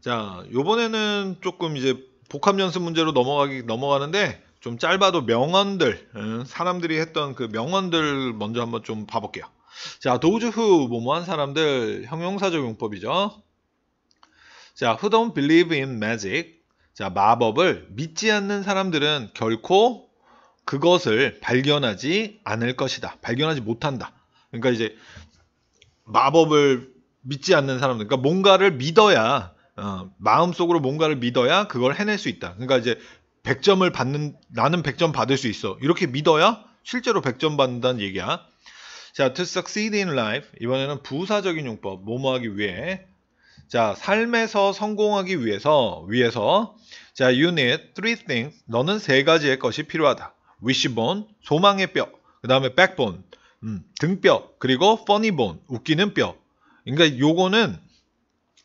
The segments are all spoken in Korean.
자, 요번에는 조금 이제 복합 연습 문제로 넘어가기 넘어가는데 좀 짧아도 명언들 사람들이 했던 그 명언들 먼저 한번 좀 봐볼게요. 자, 도즈 우후 뭐뭐한 사람들 형용사적 용법이죠. 자, who don't believe in magic. 자, 마법을 믿지 않는 사람들은 결코 그것을 발견하지 않을 것이다. 발견하지 못한다. 그러니까 이제 마법을 믿지 않는 사람들, 그러니까 뭔가를 믿어야 어, 마음속으로 뭔가를 믿어야 그걸 해낼 수 있다. 그러니까 이제 100점을 받는 나는 100점 받을 수 있어. 이렇게 믿어야 실제로 100점 받는다는 얘기야. 자, to succeed in life 이번에는 부사적인 용법 뭐뭐하기 위해 자, 삶에서 성공하기 위해서 위해서 자, you need three things 너는 세 가지의 것이 필요하다. wishbone 소망의 뼈, 그다음에 backbone 음, 등뼈, 그리고 funny bone 웃기는 뼈. 그러니까 요거는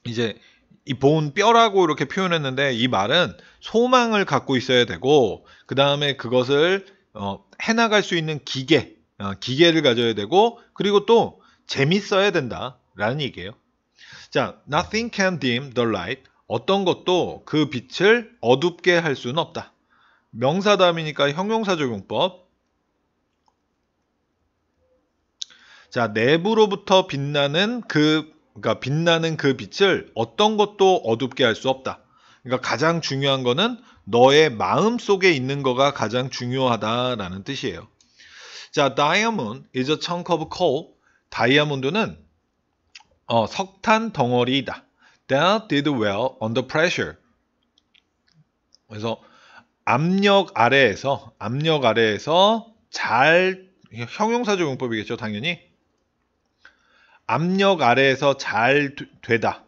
이제 이본 뼈라고 이렇게 표현했는데 이 말은 소망을 갖고 있어야 되고 그 다음에 그것을 어, 해나갈 수 있는 기계, 어, 기계를 가져야 되고 그리고 또 재밌어야 된다라는 얘기예요. 자, nothing can dim the light. 어떤 것도 그 빛을 어둡게 할 수는 없다. 명사다음이니까 형용사 적용법. 자, 내부로부터 빛나는 그 그러니까 빛나는 그 빛을 어떤 것도 어둡게 할 수 없다. 그러니까 가장 중요한 거는 너의 마음 속에 있는 거가 가장 중요하다라는 뜻이에요. 자, diamond is a chunk of coal. 다이아몬드는 어, 석탄 덩어리이다. That did well under pressure. 그래서 압력 아래에서 압력 아래에서 잘 형용사적 용법이겠죠, 당연히 압력 아래에서 잘 되다.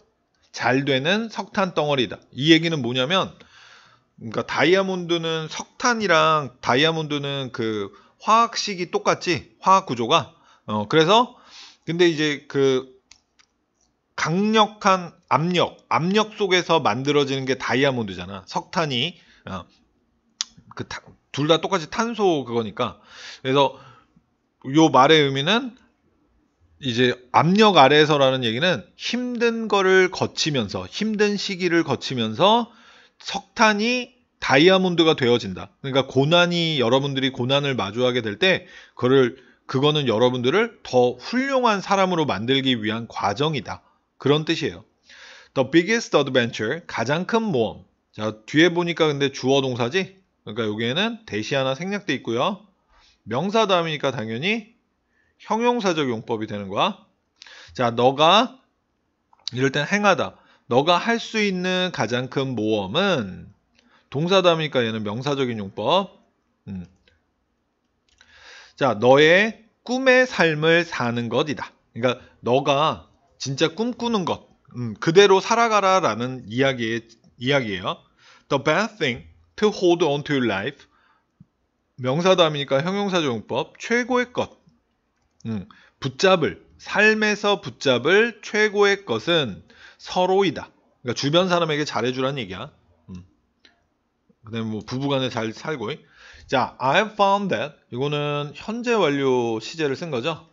잘 되는 석탄 덩어리다. 이 얘기는 뭐냐면 그러니까 다이아몬드는 석탄이랑 다이아몬드는 그 화학식이 똑같지. 화학 구조가. 어, 그래서 근데 이제 그 강력한 압력, 압력 속에서 만들어지는 게 다이아몬드잖아. 석탄이 어, 그둘 다 똑같이 탄소 그거니까. 그래서 요 말의 의미는 이제 압력 아래에서라는 얘기는 힘든 거를 거치면서 힘든 시기를 거치면서 석탄이 다이아몬드가 되어진다. 그러니까 고난이 여러분들이 고난을 마주하게 될 때 그를 그거는 여러분들을 더 훌륭한 사람으로 만들기 위한 과정이다. 그런 뜻이에요. The biggest adventure 가장 큰 모험. 자, 뒤에 보니까 근데 주어 동사지? 그러니까 여기에는 대시 하나 생략돼 있고요. 명사 다음이니까 당연히 형용사적 용법이 되는 거야. 자, 너가 이럴 땐 행하다. 너가 할 수 있는 가장 큰 모험은 동사다 니까 얘는 명사적인 용법. 음. 자, 너의 꿈의 삶을 사는 것이다. 그러니까 너가 진짜 꿈꾸는 것, 음, 그대로 살아가라라는 이야기 이야기예요. The best thing to hold on to your life. 명사담니까 형용사적 용법 최고의 것. 음, 붙잡을 삶에서 붙잡을 최고의 것은 서로이다. 그러니까 주변 사람에게 잘해주라는 얘기야. 음. 그다음에 뭐 부부간에 잘 살고. 자, I h found that 이거는 현재 완료 시제를 쓴 거죠.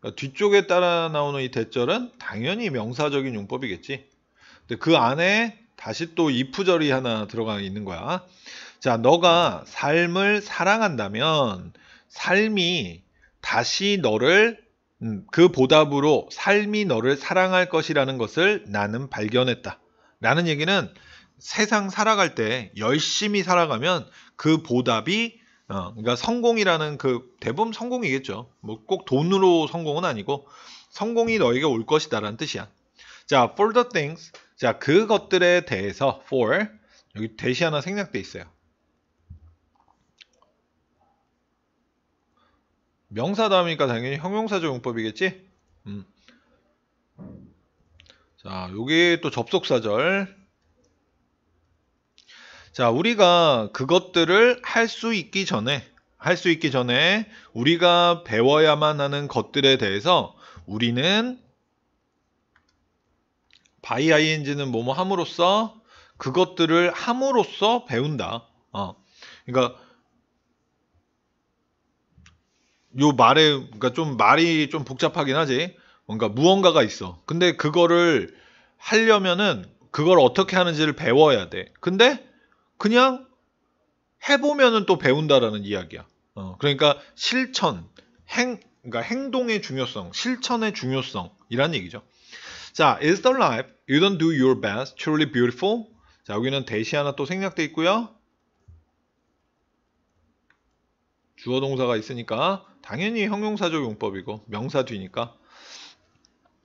그러니까 뒤쪽에 따라 나오는 이 대절은 당연히 명사적인 용법이겠지. 근데 그 안에 다시 또 i f 절이 하나 들어가 있는 거야. 자, 너가 삶을 사랑한다면 삶이 다시 너를 음, 그 보답으로 삶이 너를 사랑할 것이라는 것을 나는 발견했다. 라는 얘기는 세상 살아갈 때 열심히 살아가면 그 보답이 어, 그러니까 성공이라는 그 대부분 성공이겠죠. 뭐 꼭 돈으로 성공은 아니고 성공이 너에게 올 것이다라는 뜻이야. 자, for the things. 자, 그것들에 대해서 for 여기 대시 하나 생략돼 있어요. 명사 다음이니까 당연히 형용사적 용법이겠지? 음. 자, 요게 또 접속사절. 자, 우리가 그것들을 할 수 있기 전에, 할 수 있기 전에 우리가 배워야만 하는 것들에 대해서 우리는 by ing는 뭐뭐 함으로써 그것들을 함으로써 배운다. 어. 그러니까 요 말에 그러니까 좀 말이 좀 복잡하긴 하지. 뭔가 무언가가 있어. 근데 그거를 하려면은 그걸 어떻게 하는지를 배워야 돼. 근데 그냥 해보면은 또 배운다라는 이야기야. 어, 그러니까 실천, 행, 그러니까 행동의 중요성, 실천의 중요성이란 얘기죠. 자, is the life you don't do your best truly beautiful? 자, 여기는 대시 하나 또 생략돼 있고요. 주어 동사가 있으니까 당연히 형용사적 용법이고 명사 뒤니까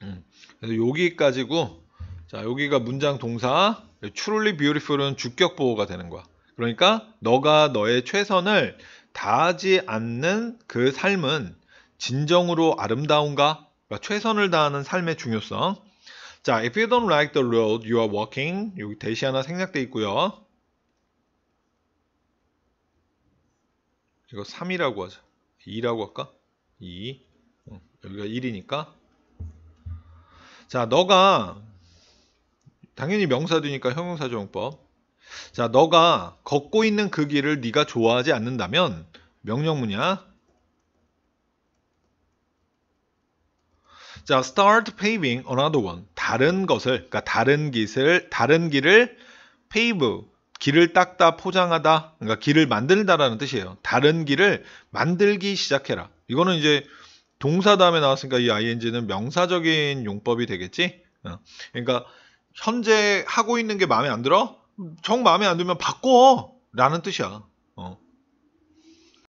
음, 그래서 여기까지고 자 여기가 문장 동사 truly beautiful은 주격 보호가 되는 거야 그러니까 너가 너의 최선을 다하지 않는 그 삶은 진정으로 아름다운가? 그러니까 최선을 다하는 삶의 중요성 자 if you don't like the road you are walking 여기 대시 하나 생략돼 있고요 이거 3이라고 하자. 2라고 할까? 2. 어, 여기가 1이니까. 자, 너가 당연히 명사되니까 형용사조용법. 자, 너가 걷고 있는 그 길을 네가 좋아하지 않는다면 명령문이야. 자, start paving another one. 다른 것을, 그러니까 다른 길을, 다른 길을 pave 길을 닦다, 포장하다, 그러니까 길을 만들다라는 뜻이에요. 다른 길을 만들기 시작해라. 이거는 이제 동사 다음에 나왔으니까 이 ing는 명사적인 용법이 되겠지? 어. 그러니까 현재 하고 있는 게 마음에 안 들어? 정 마음에 안 들면 바꿔! 라는 뜻이야. 어.